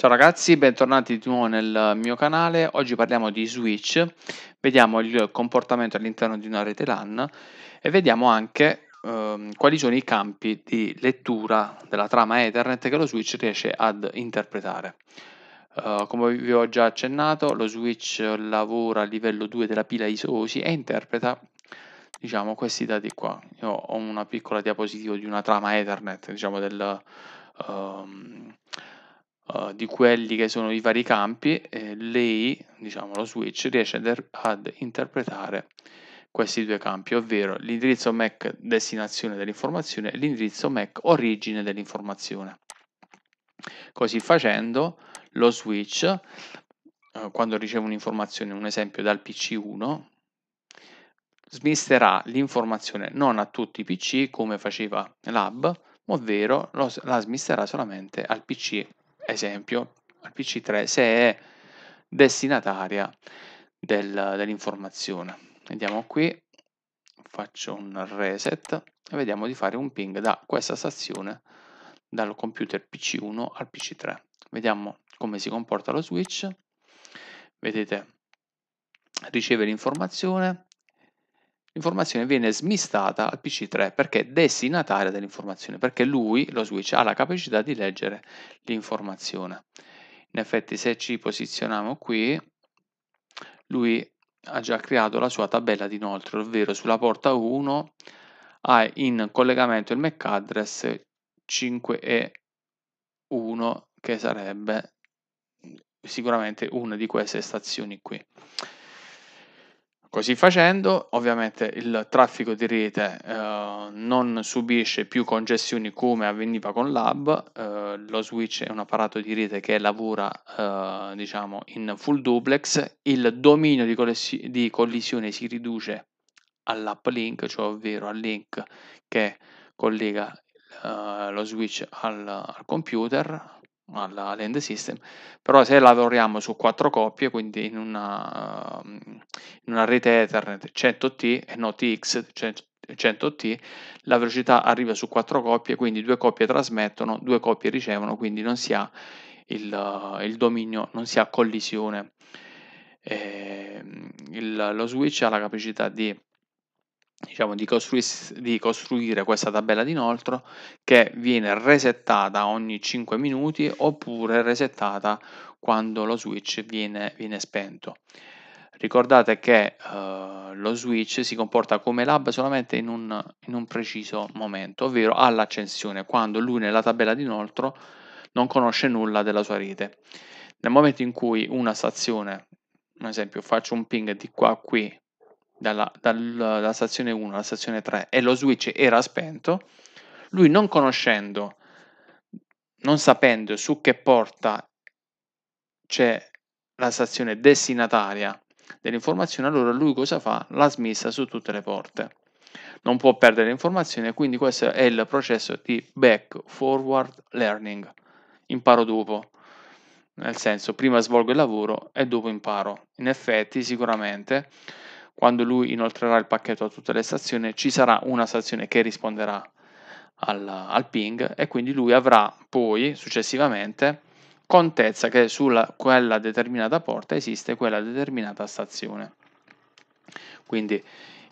Ciao ragazzi, bentornati di nuovo nel mio canale. Oggi parliamo di switch, vediamo il comportamento all'interno di una rete LAN e vediamo anche ehm, quali sono i campi di lettura della trama Ethernet che lo switch riesce ad interpretare. Uh, come vi ho già accennato, lo switch lavora a livello 2 della pila ISO-OSI e interpreta diciamo, questi dati qua. Io ho una piccola diapositiva di una trama Ethernet, diciamo del... Um, eh, di quelli che sono i vari campi, eh, lei, diciamo lo switch, riesce ad, er-, ad interpretare questi due campi, ovvero l'indirizzo MAC destinazione dell'informazione e l'indirizzo MAC origine dell'informazione. Così facendo, lo switch, eh, quando riceve un'informazione, un esempio dal PC1, smisterà l'informazione non a tutti i PC come faceva l'hub, ovvero lo, la smisterà solamente al PC esempio al PC3 se è destinataria del, dell'informazione. Andiamo qui, faccio un reset e vediamo di fare un ping da questa stazione dal computer PC1 al PC3. Vediamo come si comporta lo switch. Vedete, riceve l'informazione, l'informazione viene smistata al PC3 perché è destinataria dell'informazione, perché lui, lo switch, ha la capacità di leggere l'informazione. In effetti se ci posizioniamo qui, lui ha già creato la sua tabella di inoltre, ovvero sulla porta 1 ha in collegamento il MAC address 5E1 che sarebbe sicuramente una di queste stazioni qui. Così facendo, ovviamente il traffico di rete eh, non subisce più congestioni come avveniva con l'hub, eh, lo switch è un apparato di rete che lavora eh, diciamo in full duplex, il dominio di, colles- di collisione si riduce all'uplink, cioè ovvero al link che collega eh, lo switch al, al computer, alla land system, però se lavoriamo su quattro coppie, quindi in una, mm, in una rete Ethernet 100T e not X 100T, la velocità arriva su quattro coppie, quindi due coppie trasmettono, due coppie ricevono, quindi non si ha il, il dominio, non si ha collisione. Eh, il, lo switch ha la capacità di diciamo, di, di, costruire questa tabella di inoltro che viene resettata ogni 5 minuti oppure resettata quando lo switch viene, viene spento. Ricordate che eh, lo switch si comporta come lab solamente in un, in un preciso momento, ovvero all'accensione, quando lui nella tabella di inoltro non conosce nulla della sua rete. Nel momento in cui una stazione, ad esempio faccio un ping di qua a qui dalla, dal, dalla stazione 1 alla stazione 3 e lo switch era spento, lui non conoscendo, non sapendo su che porta c'è la stazione destinataria dell'informazione, allora lui cosa fa? La smissa su tutte le porte. Non può perdere informazione, quindi questo è il processo di back forward learning, imparo dopo. Nel senso, prima svolgo il lavoro e dopo imparo. In effetti, sicuramente quando lui inoltrerà il pacchetto a tutte le stazioni, ci sarà una stazione che risponderà al, al ping e quindi lui avrà poi successivamente contezza che sulla quella determinata porta esiste quella determinata stazione. Quindi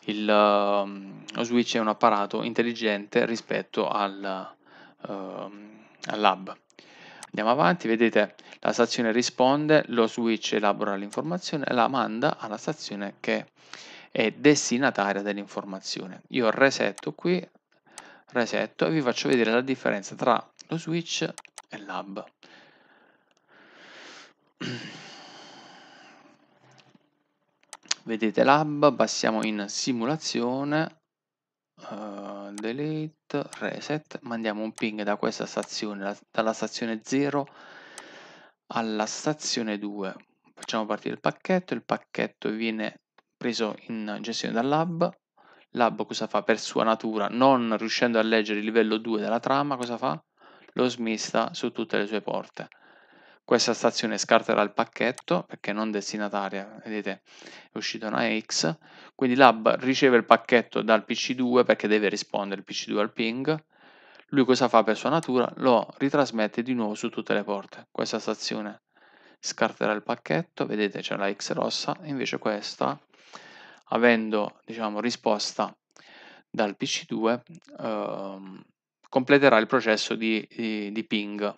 il, um, lo switch è un apparato intelligente rispetto al, uh, al Andiamo avanti, vedete la stazione risponde, lo switch elabora l'informazione e la manda alla stazione che è destinataria dell'informazione. Io resetto qui, resetto e vi faccio vedere la differenza tra lo switch e l'hub. Vedete l'hub, passiamo in simulazione uh, delete, reset, mandiamo un ping da questa stazione, la, dalla stazione 0 alla stazione 2. Facciamo partire il pacchetto, il pacchetto viene preso in gestione dal lab, lab cosa fa? Per sua natura, non riuscendo a leggere il livello 2 della trama, cosa fa? Lo smista su tutte le sue porte. Questa stazione scarterà il pacchetto perché non destinataria, vedete è uscita una X, quindi l'hub riceve il pacchetto dal PC2 perché deve rispondere il PC2 al ping, lui cosa fa per sua natura? Lo ritrasmette di nuovo su tutte le porte. Questa stazione scarterà il pacchetto, vedete c'è la X rossa, invece questa, avendo diciamo, risposta dal PC2, ehm, completerà il processo di, di, di ping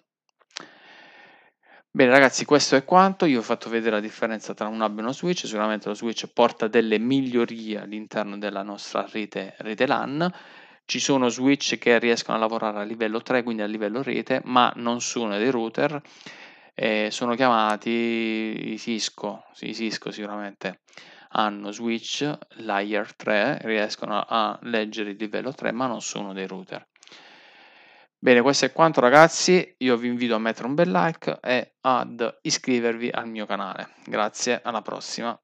Bene ragazzi, questo è quanto, io ho fatto vedere la differenza tra un hub e uno switch, sicuramente lo switch porta delle migliorie all'interno della nostra rete, rete LAN, ci sono switch che riescono a lavorare a livello 3, quindi a livello rete, ma non sono dei router, eh, sono chiamati i Cisco, sì, Cisco sicuramente hanno switch layer 3, riescono a leggere il livello 3, ma non sono dei router. Bene, questo è quanto ragazzi, io vi invito a mettere un bel like e ad iscrivervi al mio canale. Grazie, alla prossima.